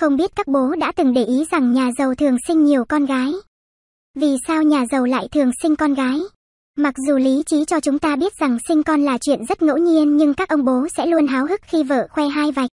Không biết các bố đã từng để ý rằng nhà giàu thường sinh nhiều con gái. Vì sao nhà giàu lại thường sinh con gái? Mặc dù lý trí cho chúng ta biết rằng sinh con là chuyện rất ngẫu nhiên nhưng các ông bố sẽ luôn háo hức khi vợ khoe hai vạch,